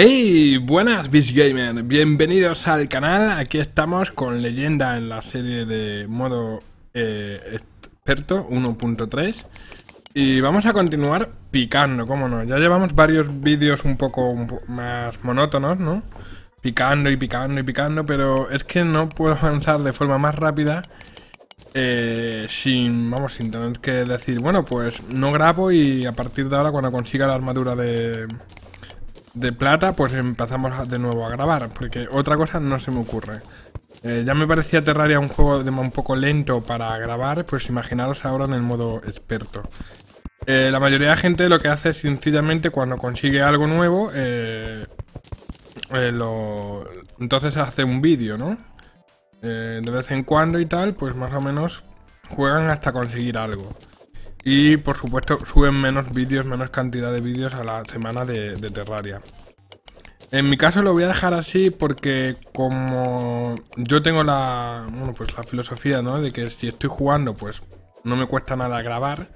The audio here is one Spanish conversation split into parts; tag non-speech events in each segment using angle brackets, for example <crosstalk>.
Hey, buenas Gamer, bienvenidos al canal, aquí estamos con Leyenda en la serie de modo eh, experto 1.3 y vamos a continuar picando, cómo no, ya llevamos varios vídeos un poco más monótonos, ¿no? Picando y picando y picando, pero es que no puedo avanzar de forma más rápida eh, sin, vamos, sin tener que decir, bueno, pues no grabo y a partir de ahora cuando consiga la armadura de de plata, pues empezamos de nuevo a grabar, porque otra cosa no se me ocurre. Eh, ya me parecía Terraria un juego de un poco lento para grabar, pues imaginaros ahora en el modo experto. Eh, la mayoría de gente lo que hace es sencillamente cuando consigue algo nuevo, eh, lo... entonces hace un vídeo, ¿no? de vez en cuando y tal, pues más o menos juegan hasta conseguir algo. Y por supuesto suben menos vídeos, menos cantidad de vídeos a la semana de, Terraria. En mi caso lo voy a dejar así porque como yo tengo la, pues la filosofía, ¿no? De que si estoy jugando, pues no me cuesta nada grabar.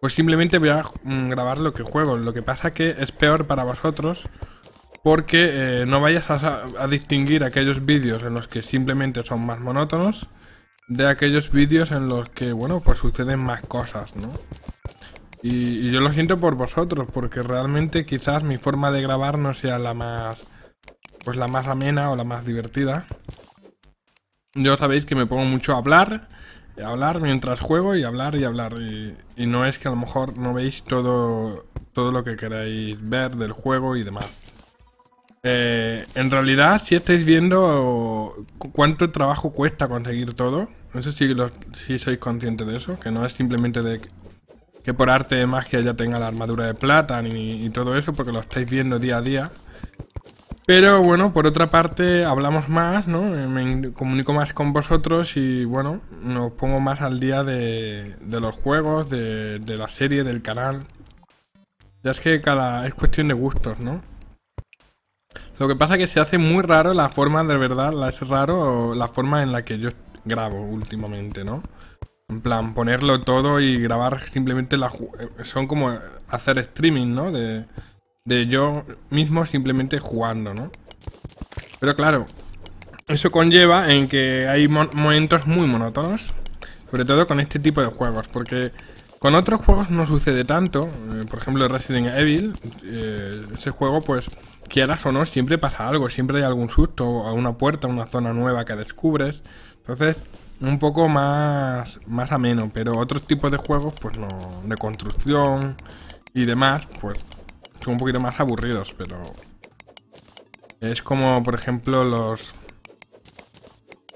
Pues simplemente voy a mm, grabar lo que juego. Lo que pasa que es peor para vosotros porque eh, no vayas a distinguir aquellos vídeos en los que simplemente son más monótonos de aquellos vídeos en los que, bueno, pues suceden más cosas, ¿no? Y, yo lo siento por vosotros, porque realmente quizás mi forma de grabar no sea la más, pues la más amena o la más divertida. Yo sabéis que me pongo mucho a hablar, a hablar mientras juego y hablar y hablar. Y, no es que a lo mejor no veis todo, todo lo que queráis ver del juego y demás. Eh, en realidad, si estáis viendo cuánto trabajo cuesta conseguir todo, no sé si sois conscientes de eso, que no es simplemente de que por arte de magia ya tenga la armadura de plata ni, y todo eso, porque lo estáis viendo día a día. Pero bueno, por otra parte, hablamos más, ¿no? Eh, me comunico más con vosotros y bueno, nos pongo más al día de, los juegos, de, de la serie, del canal. Ya es que cada. es cuestión de gustos, ¿no? Lo que pasa es que se hace muy raro la forma, de verdad, es raro la forma en la que yo estoy grabo últimamente, ¿no? En plan, ponerlo todo y grabar simplemente la... Eh, son como hacer streaming, ¿no? De, de yo mismo simplemente jugando, ¿no? Pero claro, eso conlleva en que hay momentos muy monótonos, sobre todo con este tipo de juegos, porque con otros juegos no sucede tanto, eh, por ejemplo Resident Evil, eh, ese juego pues quieras o no, siempre pasa algo, siempre hay algún susto, a una puerta, una zona nueva que descubres, entonces, un poco más, más ameno, pero otros tipos de juegos, pues no, de construcción y demás, pues son un poquito más aburridos, pero es como, por ejemplo, los,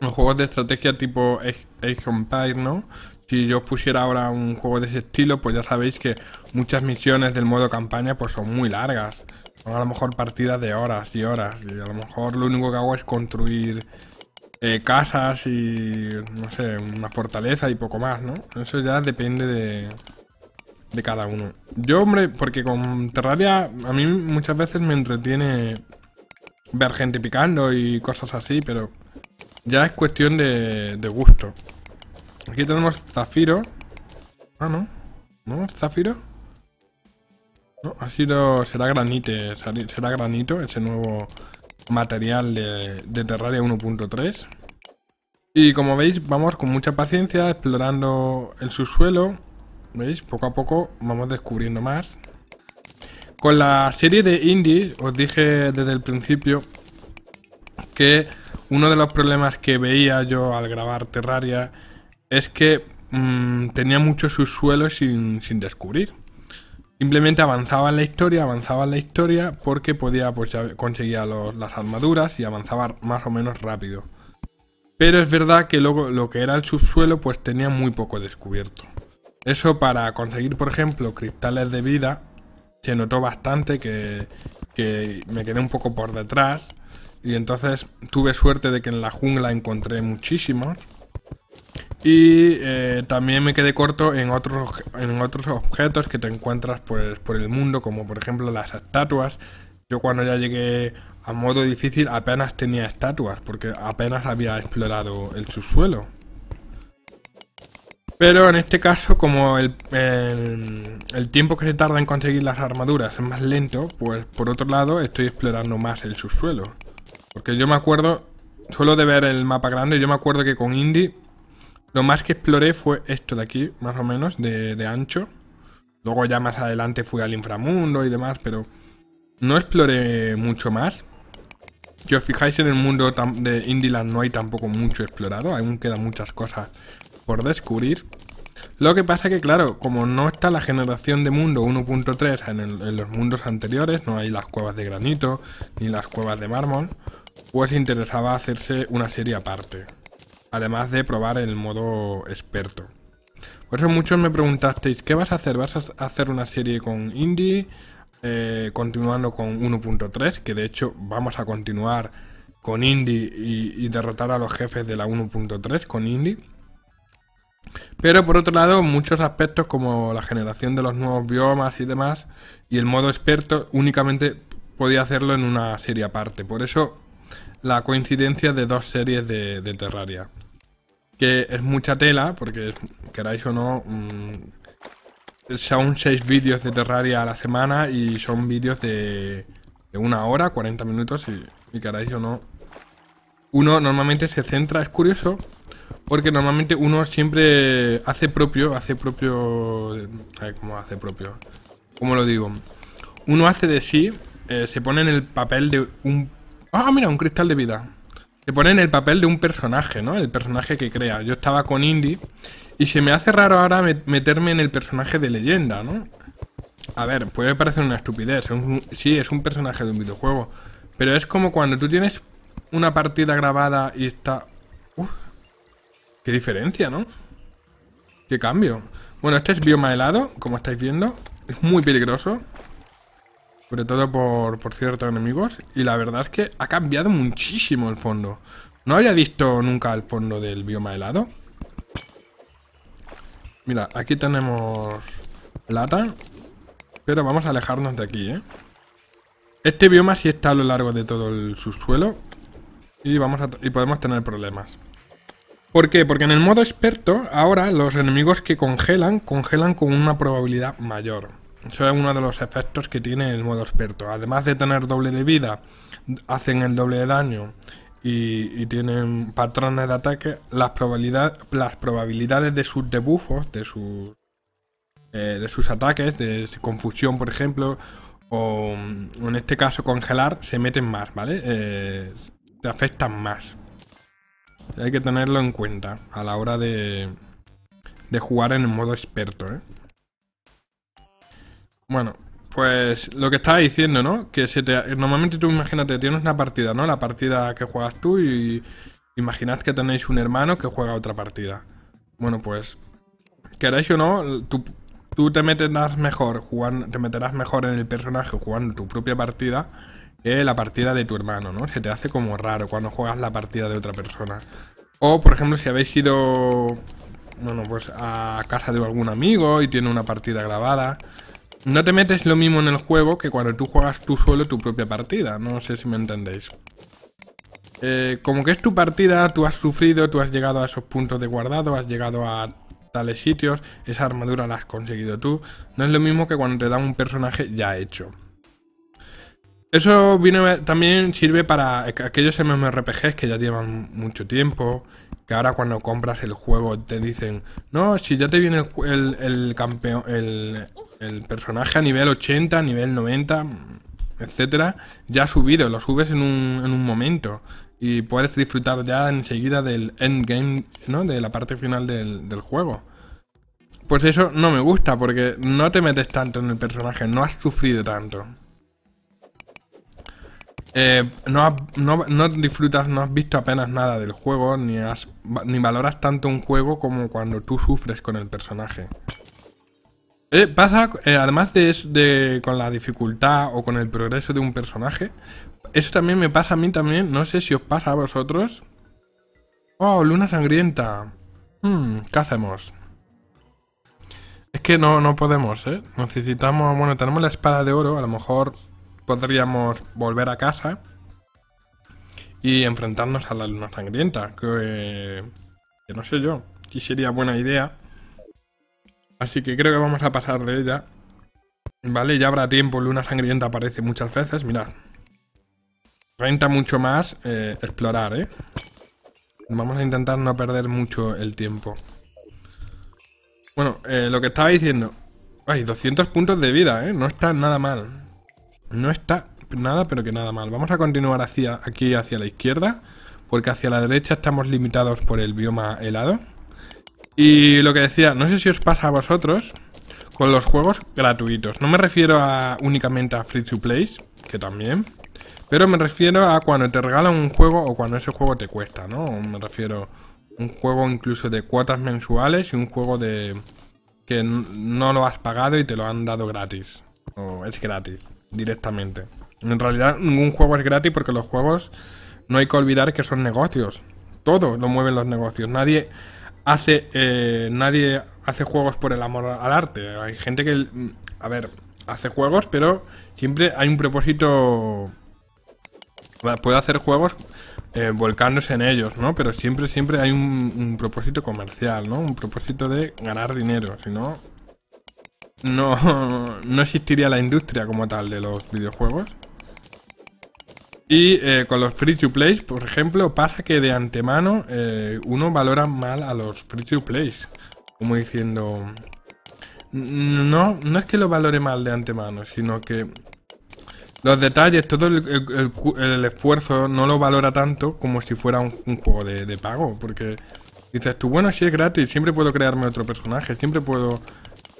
juegos de estrategia tipo Age Empires ¿no? Si yo pusiera ahora un juego de ese estilo, pues ya sabéis que muchas misiones del modo campaña pues son muy largas. Son a lo mejor partidas de horas y horas. Y a lo mejor lo único que hago es construir eh, casas y, no sé, una fortaleza y poco más, ¿no? Eso ya depende de, de cada uno. Yo, hombre, porque con Terraria a mí muchas veces me entretiene ver gente picando y cosas así, pero ya es cuestión de, de gusto. Aquí tenemos zafiro. Ah, no. ¿No? ¿Zafiro? No, ha sido... Será granite. Será granito ese nuevo material de, Terraria 1.3. Y como veis, vamos con mucha paciencia explorando el subsuelo. ¿Veis? Poco a poco vamos descubriendo más. Con la serie de indie os dije desde el principio que uno de los problemas que veía yo al grabar Terraria es que mm, tenía mucho subsuelo sin, sin descubrir. Simplemente avanzaba en la historia, avanzaba en la historia porque podía, pues conseguía las armaduras y avanzaba más o menos rápido. Pero es verdad que luego lo que era el subsuelo pues tenía muy poco descubierto. Eso para conseguir, por ejemplo, cristales de vida, se notó bastante que, que me quedé un poco por detrás. Y entonces tuve suerte de que en la jungla encontré muchísimos. Y eh, también me quedé corto en otros, en otros objetos que te encuentras pues, por el mundo, como por ejemplo las estatuas. Yo cuando ya llegué a modo difícil apenas tenía estatuas, porque apenas había explorado el subsuelo. Pero en este caso, como el, el tiempo que se tarda en conseguir las armaduras es más lento, pues por otro lado estoy explorando más el subsuelo. Porque yo me acuerdo, solo de ver el mapa grande, yo me acuerdo que con Indy lo más que exploré fue esto de aquí, más o menos, de, ancho. Luego ya más adelante fui al inframundo y demás, pero no exploré mucho más. Si os fijáis en el mundo de Indyland no hay tampoco mucho explorado, aún quedan muchas cosas por descubrir. Lo que pasa que claro, como no está la generación de mundo 1.3 en, los mundos anteriores, no hay las cuevas de granito ni las cuevas de mármol, pues interesaba hacerse una serie aparte además de probar el modo experto. Por eso muchos me preguntasteis, ¿qué vas a hacer? ¿Vas a hacer una serie con indie? Eh, continuando con 1.3, que de hecho vamos a continuar con Indie y, derrotar a los jefes de la 1.3 con Indie Pero por otro lado, muchos aspectos como la generación de los nuevos biomas y demás, y el modo experto, únicamente podía hacerlo en una serie aparte. Por eso la coincidencia de dos series de Terraria que es mucha tela, porque queráis o no, mm, son seis vídeos de Terraria a la semana y son vídeos de, una hora, 40 minutos y, queráis o no. Uno normalmente se centra, es curioso, porque normalmente uno siempre hace propio, hace propio... A eh, ¿Cómo hace propio? ¿Cómo lo digo? Uno hace de sí, eh, se pone en el papel de un... Ah, mira, un cristal de vida. Te en el papel de un personaje, ¿no? El personaje que crea. Yo estaba con Indy y se me hace raro ahora meterme en el personaje de leyenda, ¿no? A ver, puede parecer una estupidez. sí, es un personaje de un videojuego. Pero es como cuando tú tienes una partida grabada y está... Uf, qué diferencia, ¿no? Qué cambio. Bueno, este es bioma helado, como estáis viendo. Es muy peligroso sobre todo por, ciertos enemigos, y la verdad es que ha cambiado muchísimo el fondo. No había visto nunca el fondo del bioma helado. Mira, aquí tenemos lata pero vamos a alejarnos de aquí, ¿eh? Este bioma sí está a lo largo de todo el subsuelo y, vamos y podemos tener problemas. ¿Por qué? Porque en el modo experto, ahora los enemigos que congelan, congelan con una probabilidad mayor. Eso es uno de los efectos que tiene el modo experto. Además de tener doble de vida, hacen el doble de daño y, tienen patrones de ataque. Las, las probabilidades de sus debufos, de, sus eh, de sus ataques, de confusión, por ejemplo, o mm, en este caso congelar, se meten más, ¿vale? Se eh, te afectan más. Hay que tenerlo en cuenta a la hora de, de jugar en el modo experto, ¿eh? Bueno, pues lo que estaba diciendo, ¿no? Que se normalmente tú imagínate, tienes una partida, ¿no? La partida que juegas tú y imaginad que tenéis un hermano que juega otra partida. Bueno, pues queráis o no, tú, te meterás mejor te meterás mejor en el personaje jugando tu propia partida que la partida de tu hermano, ¿no? Se te hace como raro cuando juegas la partida de otra persona. O, por ejemplo, si habéis ido, bueno, pues a casa de algún amigo y tiene una partida grabada, no te metes lo mismo en el juego que cuando tú juegas tú solo tu propia partida. No sé si me entendéis. Eh, como que es tu partida, tú has sufrido, tú has llegado a esos puntos de guardado, has llegado a tales sitios, esa armadura la has conseguido tú. No es lo mismo que cuando te dan un personaje ya hecho. Eso viene, también sirve para aquellos MMORPGs que ya llevan mucho tiempo, ahora cuando compras el juego te dicen, no, si ya te viene el, el, campeón, el, el, personaje a nivel 80, nivel 90, etcétera, ya ha subido, lo subes en un, en un momento. Y puedes disfrutar ya enseguida del endgame, ¿no? De la parte final del, del juego. Pues eso no me gusta, porque no te metes tanto en el personaje, no has sufrido tanto. Eh, no, no, disfrutas, no has visto apenas nada del juego, ni, ni valoras tanto un juego como cuando tú sufres con el personaje. Eh, pasa, eh, además de, de, con la dificultad o con el progreso de un personaje, eso también me pasa a mí también, no sé si os pasa a vosotros. Oh, luna sangrienta. Hmm, ¿qué hacemos? Es que no, no podemos, ¿eh? Necesitamos, bueno, tenemos la espada de oro, a lo mejor podríamos volver a casa y enfrentarnos a la luna sangrienta, que, que no sé yo, si sería buena idea. Así que creo que vamos a pasar de ella. Vale, ya habrá tiempo, luna sangrienta aparece muchas veces, mirad. Renta mucho más eh, explorar, ¿eh? Vamos a intentar no perder mucho el tiempo. Bueno, eh, lo que estaba diciendo. Hay 200 puntos de vida, ¿eh? No está nada mal. No está nada, pero que nada mal. Vamos a continuar hacia aquí hacia la izquierda, porque hacia la derecha estamos limitados por el bioma helado. Y lo que decía, no sé si os pasa a vosotros con los juegos gratuitos. No me refiero a únicamente a free to play, que también, pero me refiero a cuando te regalan un juego o cuando ese juego te cuesta, ¿no? Me refiero a un juego incluso de cuotas mensuales y un juego de que no lo has pagado y te lo han dado gratis. O es gratis, directamente. En realidad ningún juego es gratis porque los juegos no hay que olvidar que son negocios. Todo lo mueven los negocios. Nadie hace, eh, nadie hace juegos por el amor al arte. Hay gente que, a ver, hace juegos, pero siempre hay un propósito. Puede hacer juegos eh, volcándose en ellos, ¿no? Pero siempre, siempre hay un, un propósito comercial, ¿no? Un propósito de ganar dinero. Si no, no, no existiría la industria como tal de los videojuegos. Y eh, con los free to play, por ejemplo, pasa que de antemano eh, uno valora mal a los free to play. Como diciendo. No, no es que lo valore mal de antemano, sino que los detalles, todo el, esfuerzo no lo valora tanto como si fuera un, juego de, pago. Porque dices tú, bueno, si es gratis, siempre puedo crearme otro personaje, siempre puedo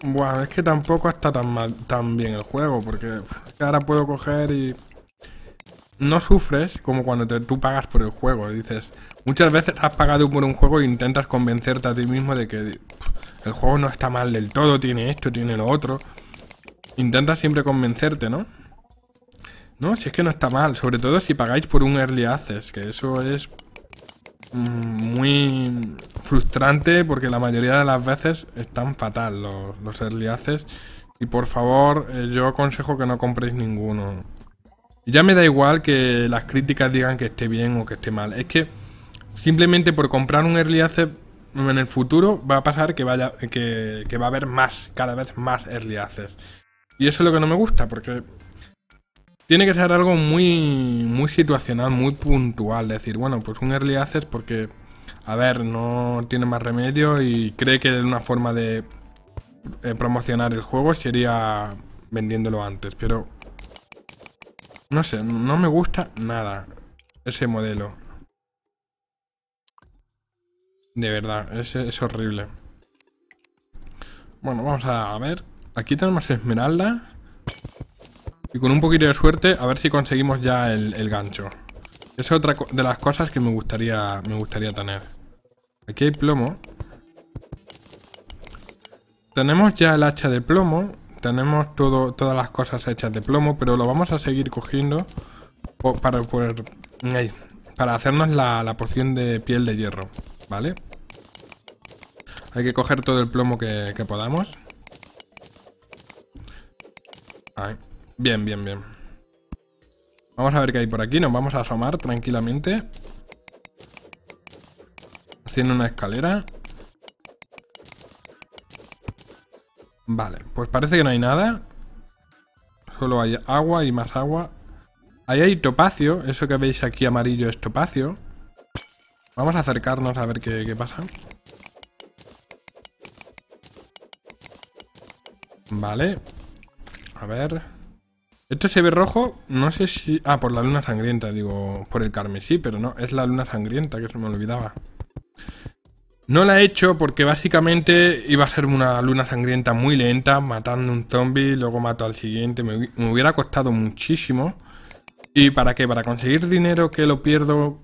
bueno, es que tampoco está tan mal, tan bien el juego, porque ahora puedo coger y no sufres como cuando te, tú pagas por el juego. Dices, muchas veces has pagado por un juego e intentas convencerte a ti mismo de que el juego no está mal del todo, tiene esto, tiene lo otro. Intentas siempre convencerte, ¿no? No, si es que no está mal, sobre todo si pagáis por un early access, que eso es mm, muy frustrante porque la mayoría de las veces están fatal los, early access. Y por favor, eh, yo aconsejo que no compréis ninguno. ya me da igual que las críticas digan que esté bien o que esté mal. Es que simplemente por comprar un early access en el futuro va a pasar que, vaya, que, va a haber más, cada vez más early access. Y eso es lo que no me gusta porque tiene que ser algo muy, muy situacional, muy puntual. Decir, bueno, pues un early access porque a ver, no tiene más remedio y cree que una forma de eh, promocionar el juego sería vendiéndolo antes, pero no sé, no me gusta nada ese modelo. De verdad, es, es horrible. Bueno, vamos a ver. Aquí tenemos esmeralda. Y con un poquito de suerte, a ver si conseguimos ya el gancho. Es otra de las cosas que me gustaría, me gustaría tener. Aquí hay plomo. Tenemos ya el hacha de plomo. Tenemos todo, todas las cosas hechas de plomo, pero lo vamos a seguir cogiendo para, poder, para hacernos la, porción de piel de hierro, ¿vale? Hay que coger todo el plomo que, podamos. Bien, bien, bien. Vamos a ver qué hay por aquí. Nos vamos a asomar tranquilamente. Haciendo una escalera. Vale, pues parece que no hay nada. Solo hay agua y más agua. Ahí hay topacio. Eso que veis aquí amarillo es topacio. Vamos a acercarnos a ver qué, qué pasa. Vale. A ver. Esto se ve rojo, no sé si... Ah, por la luna sangrienta, digo, por el carmesí, pero no, es la luna sangrienta que se me olvidaba. No la he hecho porque básicamente iba a ser una luna sangrienta muy lenta, matando un zombie, luego mato al siguiente, me, hubiera costado muchísimo. ¿Y para qué? ¿Para conseguir dinero que lo pierdo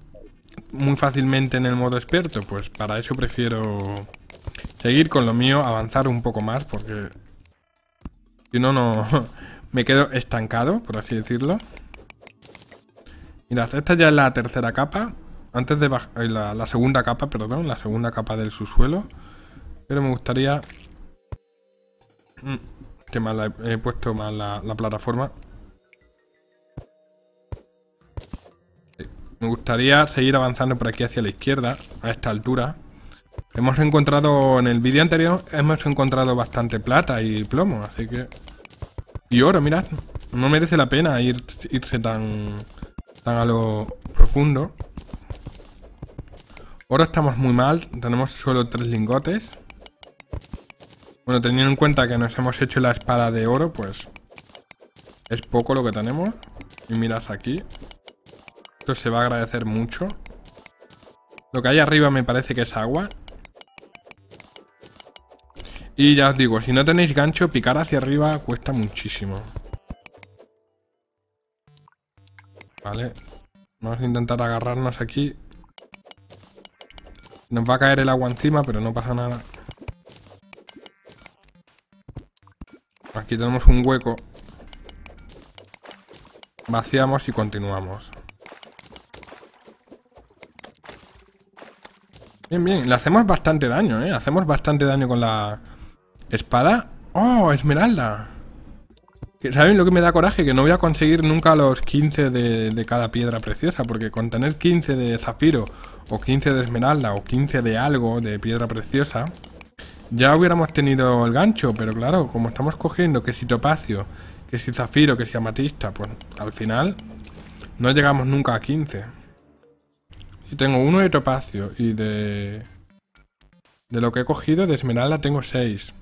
muy fácilmente en el modo experto? Pues para eso prefiero seguir con lo mío, avanzar un poco más, porque... Si no, no... <laughs> Me quedo estancado, por así decirlo. Mirad, esta ya es la tercera capa. Antes de bajar... Eh, la, segunda capa, perdón. La segunda capa del subsuelo. Pero me gustaría... Mm, que mal he, puesto mal la, la plataforma. Me gustaría seguir avanzando por aquí hacia la izquierda, a esta altura. Hemos encontrado, en el vídeo anterior, hemos encontrado bastante plata y plomo, así que y oro, mirad. No merece la pena ir, irse tan, tan a lo profundo. Oro estamos muy mal. Tenemos solo tres lingotes. Bueno, teniendo en cuenta que nos hemos hecho la espada de oro, pues... Es poco lo que tenemos. Y miras aquí. Esto se va a agradecer mucho. Lo que hay arriba me parece que es agua. Y ya os digo, si no tenéis gancho, picar hacia arriba cuesta muchísimo. Vale. Vamos a intentar agarrarnos aquí. Nos va a caer el agua encima, pero no pasa nada. Aquí tenemos un hueco. Vaciamos y continuamos. Bien, bien. Le hacemos bastante daño, ¿eh? Hacemos bastante daño con la, ¿Espada? ¡Oh, esmeralda! ¿Saben lo que me da coraje? Que no voy a conseguir nunca los 15 de, cada piedra preciosa, porque con tener 15 de zafiro, o 15 de esmeralda, o 15 de algo, de piedra preciosa, ya hubiéramos tenido el gancho, pero claro, como estamos cogiendo que si topacio, que si zafiro, que si amatista, pues al final no llegamos nunca a 15. Y tengo uno de topacio y de... De lo que he cogido de esmeralda tengo 6.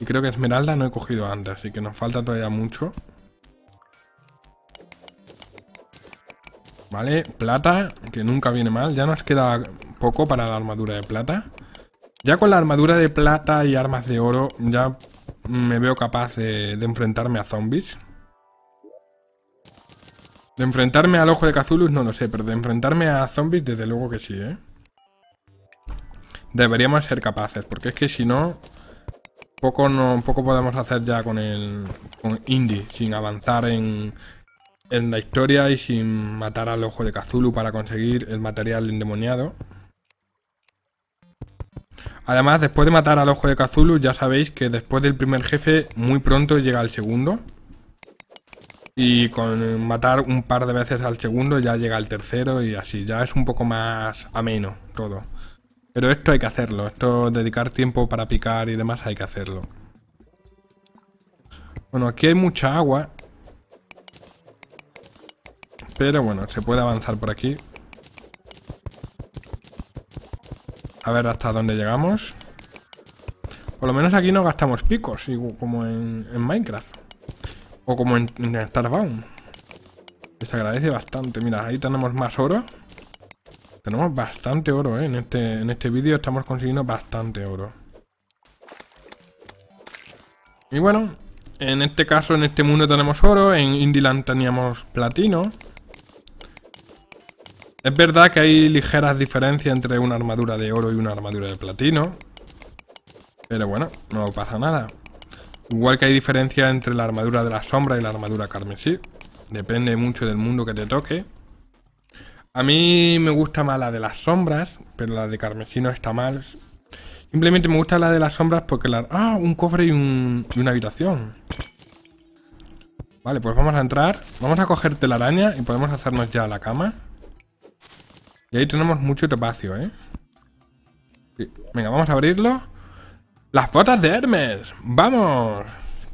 Y creo que esmeralda no he cogido antes, así que nos falta todavía mucho. Vale, plata, que nunca viene mal. Ya nos queda poco para la armadura de plata. Ya con la armadura de plata y armas de oro, ya me veo capaz de, enfrentarme a zombies. De enfrentarme al ojo de Cazulus no lo sé, pero de enfrentarme a zombies desde luego que sí, ¿eh? Deberíamos ser capaces, porque es que si no, poco, poco podemos hacer ya con el con Indy, sin avanzar en, la historia y sin matar al ojo de cazulu para conseguir el material endemoniado. Además, después de matar al ojo de cazulu, ya sabéis que después del primer jefe, muy pronto llega el segundo. Y con matar un par de veces al segundo, ya llega el tercero y así. Ya es un poco más ameno todo. Pero esto hay que hacerlo, esto dedicar tiempo para picar y demás hay que hacerlo. Bueno, aquí hay mucha agua. Pero bueno, se puede avanzar por aquí. A ver hasta dónde llegamos. Por lo menos aquí no gastamos picos, como en, Minecraft. O como en, Starbound. Les agradece bastante. Mira, ahí tenemos más oro. Tenemos bastante oro, eh, En este, en este vídeo estamos consiguiendo bastante oro. Y bueno, en este caso, en este mundo tenemos oro, en Indyland teníamos platino. Es verdad que hay ligeras diferencias entre una armadura de oro y una armadura de platino. Pero bueno, no pasa nada. Igual que hay diferencia entre la armadura de la sombra y la armadura carmesí. Depende mucho del mundo que te toque. A mí me gusta más la de las sombras, pero la de carmesino está mal. Simplemente me gusta la de las sombras porque la... Ah, un cofre y, una habitación. Vale, pues vamos a entrar. Vamos a la araña y podemos hacernos ya la cama. Y ahí tenemos mucho espacio, ¿eh? Venga, vamos a abrirlo. ¡Las botas de Hermes! ¡Vamos!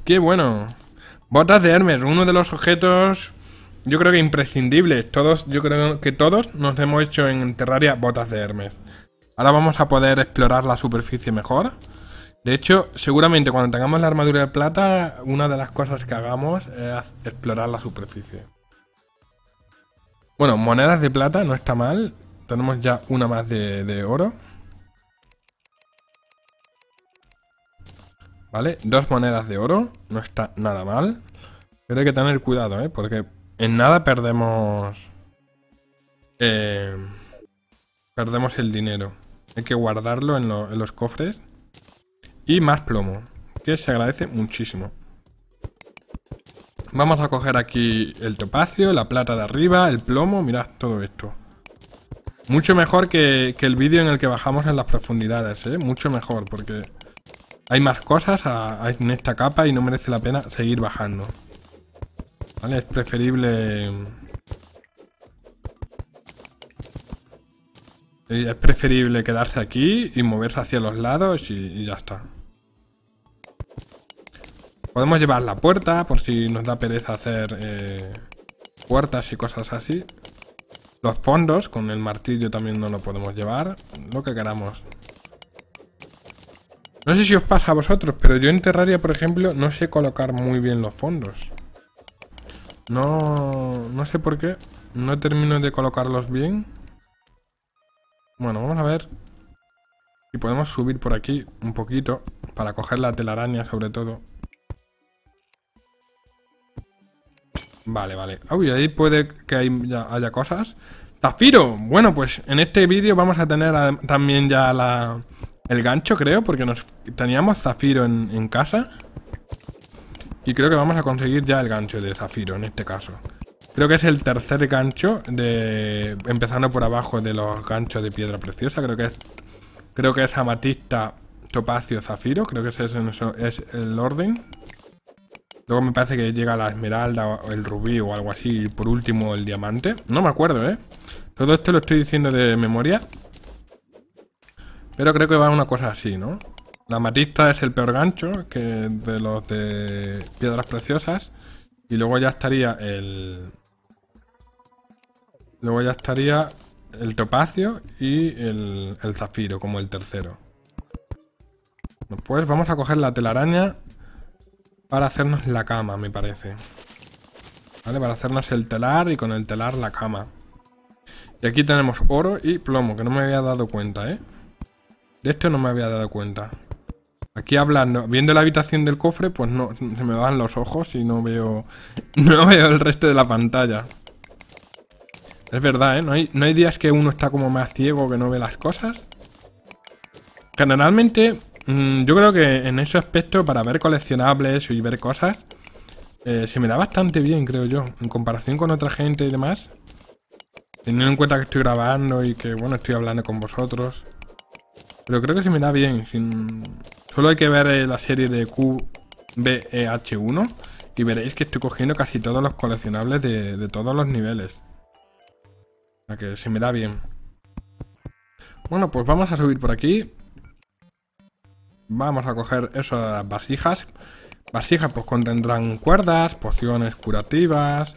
¡Qué bueno! Botas de Hermes, uno de los objetos yo creo que imprescindible. Todos, yo creo que todos nos hemos hecho en Terraria botas de Hermes. Ahora vamos a poder explorar la superficie mejor. De hecho, seguramente cuando tengamos la armadura de plata, una de las cosas que hagamos es explorar la superficie. Bueno, monedas de plata no está mal. Tenemos ya una más de, de oro. Vale, dos monedas de oro. No está nada mal. Pero hay que tener cuidado, ¿eh? Porque en nada perdemos. Eh, perdemos el dinero. Hay que guardarlo en, los cofres. Y más plomo. Que se agradece muchísimo. Vamos a coger aquí el topacio, la plata de arriba, el plomo. Mirad todo esto. Mucho mejor que, el vídeo en el que bajamos en las profundidades, ¿eh? Mucho mejor, porque hay más cosas en esta capa y no merece la pena seguir bajando es preferible... Em, eh, es preferible quedarse aquí y moverse hacia los lados y, ya está. Podemos llevar la puerta por si nos da pereza hacer eh, puertas y cosas así. Los fondos con el martillo también no lo podemos llevar. Lo que queramos. No sé si os pasa a vosotros, pero yo en Terraria, por ejemplo, no sé colocar muy bien los fondos. No, no sé por qué. No termino de colocarlos bien. Bueno, vamos a ver. Y podemos subir por aquí un poquito para coger la telaraña sobre todo. Vale, vale. Uy, ahí puede que haya cosas. ¡Zafiro! Bueno, pues en este vídeo vamos a tener también ya el gancho, creo, porque nos teníamos zafiro en casa. Y creo que vamos a conseguir ya el gancho de zafiro en este caso. Creo que es el tercer gancho de... Empezando por abajo de los ganchos de piedra preciosa. Creo que es... Creo que es amatista, topacio, zafiro. Creo que ese es, el orden. Luego me parece que llega la esmeralda o el rubí o algo así. Y por último el diamante. No me acuerdo, ¿eh? Todo esto lo estoy diciendo de memoria. Pero creo que va una cosa así, ¿no? La matista es el peor gancho que de los de piedras preciosas. Y luego ya estaría el... Luego ya estaría el topacio y el, zafiro como el tercero. Pues vamos a coger la telaraña para hacernos la cama, me parece. ¿Vale? Para hacernos el telar y con el telar la cama. Y aquí tenemos oro y plomo, que no me había dado cuenta, ¿eh? De esto no me había dado cuenta. Aquí hablando, viendo la habitación del cofre, pues no, se me dan los ojos y no veo, <laughs> no veo el resto de la pantalla. Es verdad, ¿eh? No hay, días que uno está como más ciego, que no ve las cosas. Generalmente, mm, yo creo que en ese aspecto, para ver coleccionables y ver cosas, eh, se me da bastante bien, creo yo, en comparación con otra gente y demás. Teniendo en cuenta que estoy grabando y que, bueno, estoy hablando con vosotros. Pero creo que se me da bien, sin... Solo hay que ver eh, la serie de QBEH1 y veréis que estoy cogiendo casi todos los coleccionables de, todos los niveles. A que se me da bien. Bueno, pues vamos a subir por aquí. Vamos a coger esas vasijas. Vasijas pues contendrán cuerdas, pociones curativas,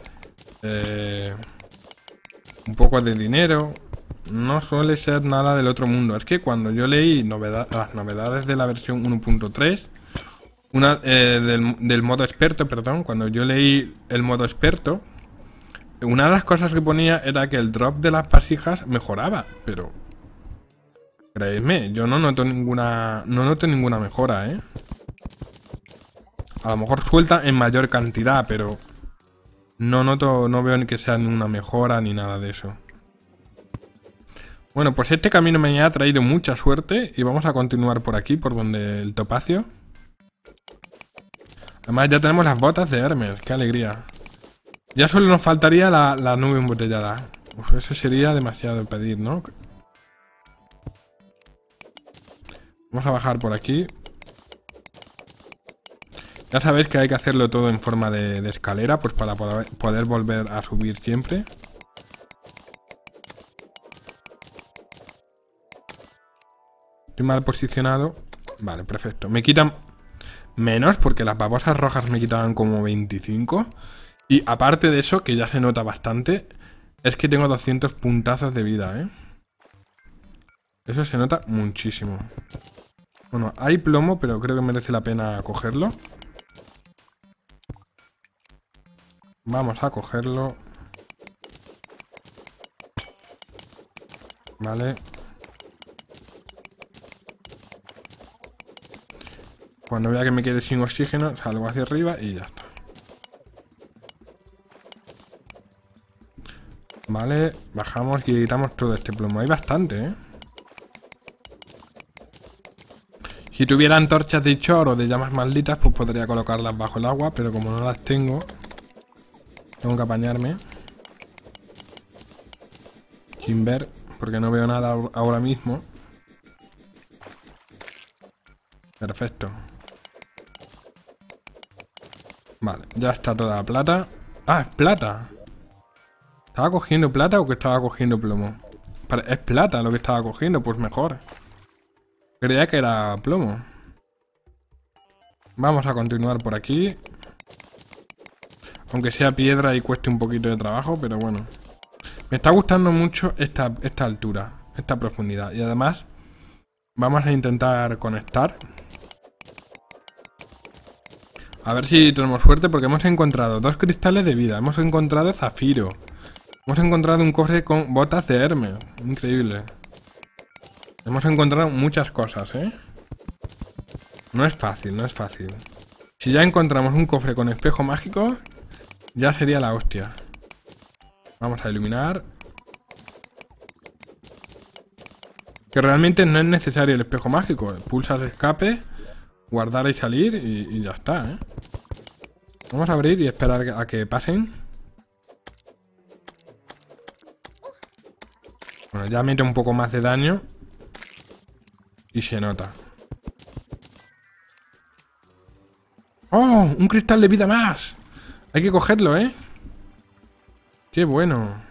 eh, un poco de dinero, no suele ser nada del otro mundo. Es que cuando yo leí las novedades de la versión 1.3, una eh, del, modo experto, perdón, cuando yo leí el modo experto, una de las cosas que ponía era que el drop de las pasijas mejoraba, pero creedme, yo no noto ninguna no noto ninguna mejora, ¿eh? A lo mejor suelta en mayor cantidad, pero no noto, no veo que sea ninguna mejora ni nada de eso. Bueno, pues este camino me ha traído mucha suerte y vamos a continuar por aquí, por donde el topacio. Además ya tenemos las botas de Hermes, qué alegría. Ya solo nos faltaría la, nube embotellada. eso sería demasiado pedir, ¿no? Vamos a bajar por aquí. Ya sabéis que hay que hacerlo todo en forma de, de escalera, pues para poder volver a subir siempre. Estoy mal posicionado. Vale, perfecto. Me quitan menos porque las babosas rojas me quitaban como 25. Y aparte de eso, que ya se nota bastante, es que tengo 200 puntazos de vida, ¿eh? Eso se nota muchísimo. Bueno, hay plomo, pero creo que merece la pena cogerlo. Vamos a cogerlo. Vale, Cuando vea que me quede sin oxígeno, salgo hacia arriba y ya está. Vale, bajamos y quitamos todo este plomo. Hay bastante, ¿eh? Si tuvieran torchas de chorro o de llamas malditas, pues podría colocarlas bajo el agua, pero como no las tengo, tengo que apañarme. Sin ver, porque no veo nada ahora mismo. Perfecto. Vale, ya está toda la plata. Ah, es plata. ¿Estaba cogiendo plata o que estaba cogiendo plomo? Es plata lo que estaba cogiendo, pues mejor. Creía que era plomo. Vamos a continuar por aquí. Aunque sea piedra y cueste un poquito de trabajo, pero bueno. Me está gustando mucho esta, esta altura, esta profundidad. Y además, vamos a intentar conectar a ver si tenemos suerte porque hemos encontrado dos cristales de vida. Hemos encontrado zafiro. Hemos encontrado un cofre con botas de Hermes. Increíble. Hemos encontrado muchas cosas, ¿eh? No es fácil, no es fácil. Si ya encontramos un cofre con espejo mágico, ya sería la hostia. Vamos a iluminar. Que realmente no es necesario el espejo mágico. Pulsas escape, guardar y salir y, y ya está, ¿eh? Vamos a abrir y esperar a que pasen. Bueno, ya mete un poco más de daño. Y se nota. ¡Oh! ¡Un cristal de vida más! Hay que cogerlo, ¿eh? ¡Qué bueno!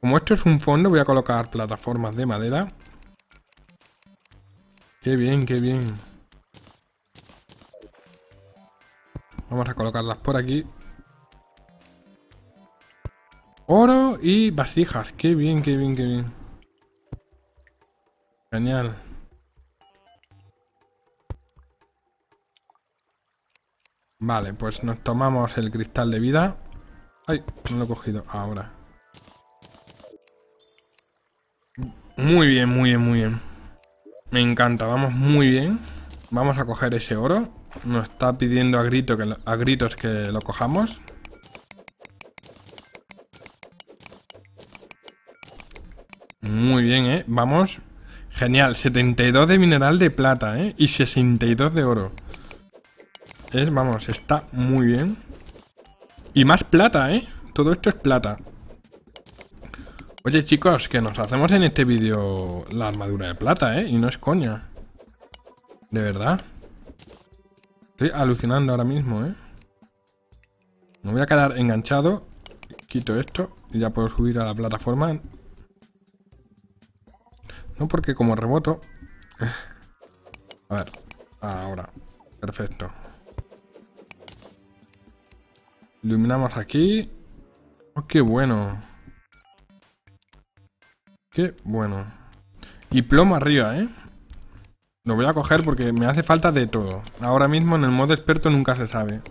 Como esto es un fondo, voy a colocar plataformas de madera. ¡Qué bien, qué bien! Vamos a colocarlas por aquí. Oro y vasijas. Qué bien, qué bien, qué bien. Genial. Vale, pues nos tomamos el cristal de vida. Ay, no lo he cogido ahora. Muy bien, muy bien, muy bien. Me encanta, vamos muy bien. Vamos a coger ese oro. Nos está pidiendo a, que a gritos que lo cojamos. Muy bien, ¿eh? Vamos. Genial, 72 de mineral de plata, ¿eh? Y 62 de oro. Es, vamos, está muy bien. Y más plata, ¿eh? Todo esto es plata. Oye, chicos, que nos hacemos en este vídeo la armadura de plata, ¿eh? Y no es coña. De verdad. Estoy alucinando ahora mismo, ¿eh? Me voy a quedar enganchado. Quito esto y ya puedo subir a la plataforma. No porque como reboto... Eh, a ver, ahora. Perfecto. Iluminamos aquí. Oh, qué bueno. Qué bueno. Y plomo arriba, ¿eh? Lo voy a coger porque me hace falta de todo. Ahora mismo en el modo experto nunca se sabe.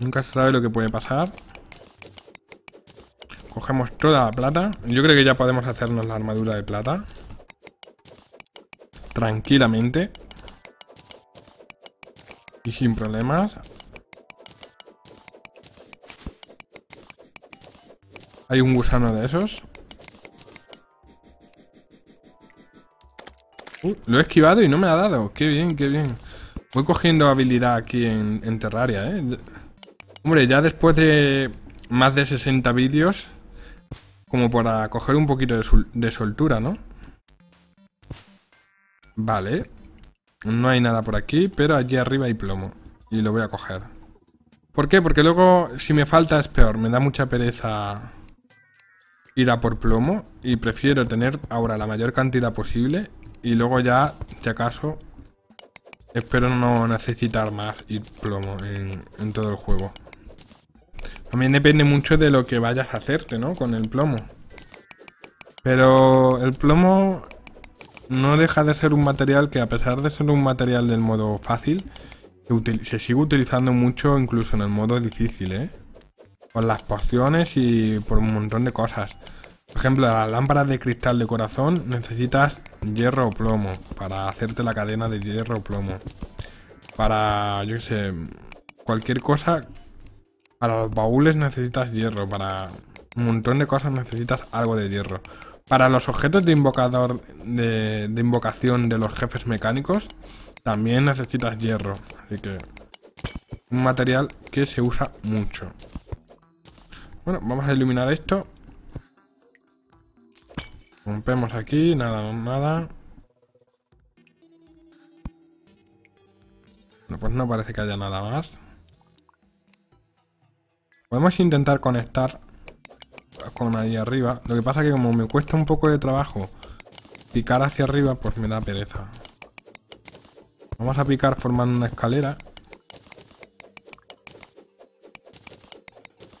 Nunca se sabe lo que puede pasar. Cogemos toda la plata. Yo creo que ya podemos hacernos la armadura de plata. Tranquilamente. Y sin problemas. Hay un gusano de esos. lo he esquivado y no me ha dado. Qué bien, qué bien. Voy cogiendo habilidad aquí en, Terraria, ¿eh? Hombre, ya después de más de 60 vídeos, como para coger un poquito de, de soltura, ¿no? Vale. No hay nada por aquí, pero allí arriba hay plomo. Y lo voy a coger. ¿Por qué? Porque luego, si me falta, es peor. Me da mucha pereza ir a por plomo. Y prefiero tener ahora la mayor cantidad posible y luego ya, si acaso, espero no necesitar más y plomo en, todo el juego. También depende mucho de lo que vayas a hacerte, ¿no? Con el plomo. Pero el plomo no deja de ser un material que a pesar de ser un material del modo fácil, se, sigue utilizando mucho incluso en el modo difícil, ¿eh? Por las pociones y por un montón de cosas. Por ejemplo, las lámparas de cristal de corazón necesitas Hierro o plomo. Para hacerte la cadena de hierro o plomo. Para, yo qué sé, cualquier cosa. Para los baúles necesitas hierro. Para un montón de cosas necesitas algo de hierro. Para los objetos de invocador de, de invocación de los jefes mecánicos también necesitas hierro. Así que un material que se usa mucho. Bueno, vamos a iluminar esto Rompemos aquí, nada, nada. Bueno, pues no parece que haya nada más. Podemos intentar conectar con ahí arriba. Lo que pasa es que como me cuesta un poco de trabajo picar hacia arriba, pues me da pereza. Vamos a picar formando una escalera.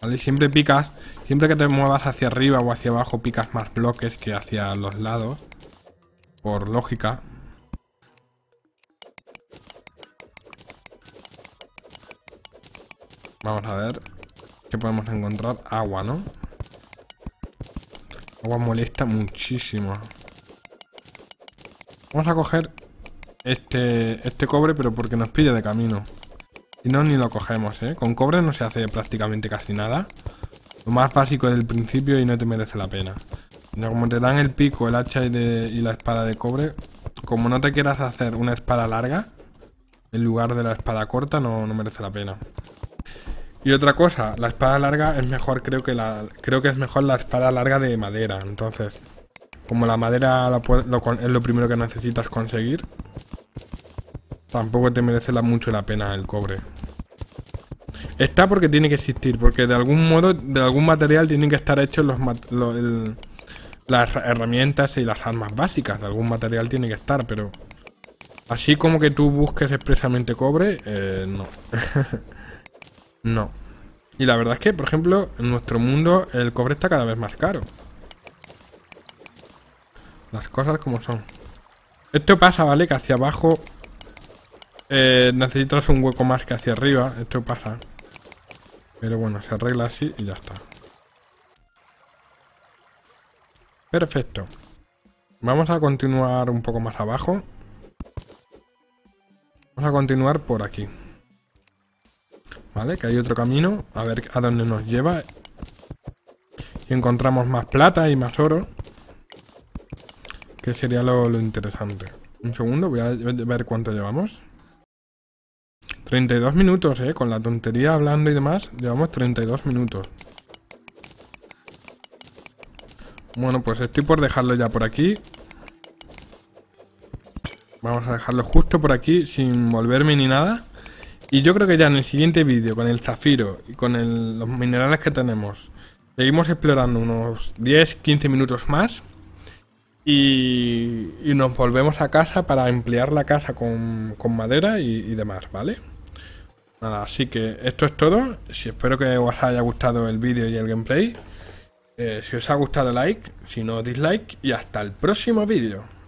Vale, siempre picas Siempre que te muevas hacia arriba o hacia abajo picas más bloques que hacia los lados. Por lógica. Vamos a ver qué podemos encontrar. Agua, ¿no? Agua molesta muchísimo. Vamos a coger este, este cobre, pero porque nos pide de camino. Si no, ni lo cogemos, ¿eh? Con cobre no se hace prácticamente casi nada lo más básico del principio y no te merece la pena. como te dan el pico, el hacha y, la espada de cobre, como no te quieras hacer una espada larga, en lugar de la espada corta, no, merece la pena. Y otra cosa, la espada larga es mejor, creo que la creo que es mejor la espada larga de madera. Entonces, como la madera es lo primero que necesitas conseguir, tampoco te merece la, mucho la pena el cobre. Está porque tiene que existir, porque de algún modo, de algún material tienen que estar hechos los, las herramientas y las armas básicas. De algún material tiene que estar, pero así como que tú busques expresamente cobre, eh, no. <laughs> no. Y la verdad es que, por ejemplo, en nuestro mundo el cobre está cada vez más caro. Las cosas como son. Esto pasa, ¿vale? Que hacia abajo eh, necesitas un hueco más que hacia arriba. Esto pasa. Pero bueno, se arregla así y ya está. Perfecto. Vamos a continuar un poco más abajo. Vamos a continuar por aquí. Vale, que hay otro camino. A ver a dónde nos lleva. Y encontramos más plata y más oro. Que sería lo interesante. Un segundo, voy a ver cuánto llevamos. 32 minutos, eh, con la tontería hablando y demás, llevamos 32 minutos. Bueno, pues estoy por dejarlo ya por aquí. Vamos a dejarlo justo por aquí, sin volverme ni nada. Y yo creo que ya en el siguiente vídeo, con el zafiro y con los minerales que tenemos, seguimos explorando unos 10-15 minutos más. Y, nos volvemos a casa para emplear la casa con, madera y demás, ¿vale? así que esto es todo. Si espero que os haya gustado el vídeo y el gameplay. Eh, si os ha gustado, like. Si no, dislike. Y hasta el próximo vídeo.